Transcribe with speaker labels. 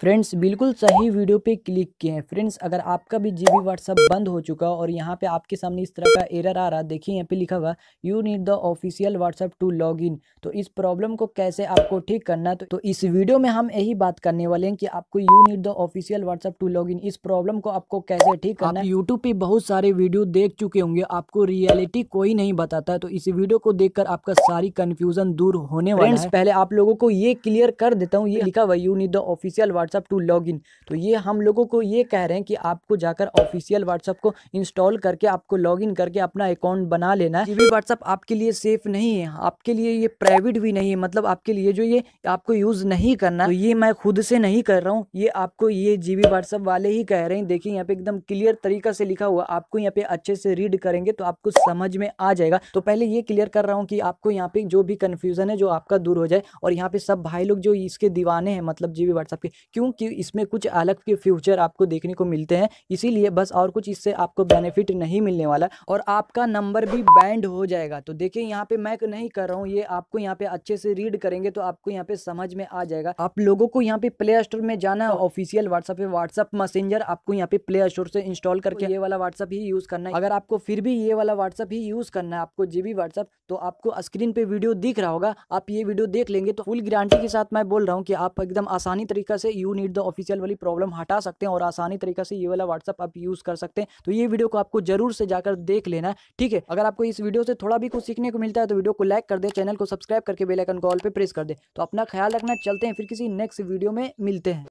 Speaker 1: friends बिल्कुल सही video पे क्लिक किए हैं फ्रेंड्स अगर आपका भी जीबी व्हाट्सअप बंद हो चुका और यहाँ पे आपके सामने इस तरह का एरर आ रहा देखिए यहाँ पे लिखा हुआ you need the official WhatsApp to log in तो इस प्रॉब्लम को कैसे आपको ठीक करना तो, तो इस वीडियो में हम यही बात करने वाले हैं कि आपको you need the official WhatsApp to log in इस प्रॉब्लम को आपको कैसे ठीक करना यूट्यूब पे बहुत सारे वीडियो देख चुके होंगे आपको रियलिटी कोई नहीं बताता तो इस वीडियो को देख आपका सारी कन्फ्यूजन दूर होने वाले पहले आप लोगों को ये क्लियर कर देता हूँ ये लिखा हुआ you need the official WhatsApp WhatsApp to log in तो ये हम लोगों को ये कह रहे हैं कि आपको जाकर ऑफिशियल व्हाट्सअप को इंस्टॉल करके आपको लॉग इन करके अपना अकाउंट बना लेना है व्हाट्सअप आपके लिए सेफ नहीं है आपके लिए ये प्राइवेट भी नहीं है मतलब आपके लिए जो ये आपको यूज़ नहीं करना तो ये मैं खुद से नहीं कर रहा हूँ ये आपको ये जी बी व्हाट्सअप वाले ही कह रहे हैं देखिए यहाँ पे एकदम क्लियर तरीका से लिखा हुआ आपको यहाँ पे अच्छे से रीड करेंगे तो आपको समझ में आ जाएगा तो पहले ये क्लियर कर रहा हूँ कि आपको यहाँ पे जो भी कन्फ्यूजन है जो आपका दूर हो जाए और यहाँ पे सब भाई लोग जो इसके दीवाने हैं मतलब जी बी व्हाट्सअप के क्योंकि इसमें कुछ अलग के फ्यूचर आपको देखने को मिलते हैं इसीलिए बस और कुछ इससे आपको बेनिफिट नहीं मिलने वाला और आपका नंबर भी बैंड हो जाएगा तो देखिए यहाँ पे मैं नहीं कर रहा हूँ ये आपको यहाँ पे अच्छे से रीड करेंगे तो आपको यहाँ पे समझ में आ जाएगा आप लोगों को यहाँ पे प्ले स्टोर में जाना है ऑफिशियल व्हाट्सअप पे व्हाट्सअप मैसेंजर आपको यहाँ पे प्ले स्टोर से इंस्टॉल करके ये वाला व्हाट्सअप ही यूज करना है अगर आपको फिर भी ये वाला व्हाट्सअप ही यूज करना है आपको जीबी व्हाट्सअप तो आपको स्क्रीन पे वीडियो दिख रहा होगा आप ये वीडियो देख लेंगे तो फुल गारंटी के साथ मैं बोल रहा हूँ कि आप एकदम आसानी तरीका से use you need the official वाली प्रॉब्लम हटा सकते हैं और आसानी तरीके से ये वाला व्हाट्सअप आप यूज़ कर सकते हैं तो ये वीडियो को आपको जरूर से जाकर देख लेना ठीक है अगर आपको इस वीडियो से थोड़ा भी कुछ सीखने को मिलता है तो वीडियो को लाइक कर दे चैनल को सब्सक्राइब करके बेलाइकन कॉल पर प्रेस कर दे तो अपना ख्याल रखना चलते हैं फिर किसी नेक्स्ट वीडियो में मिलते हैं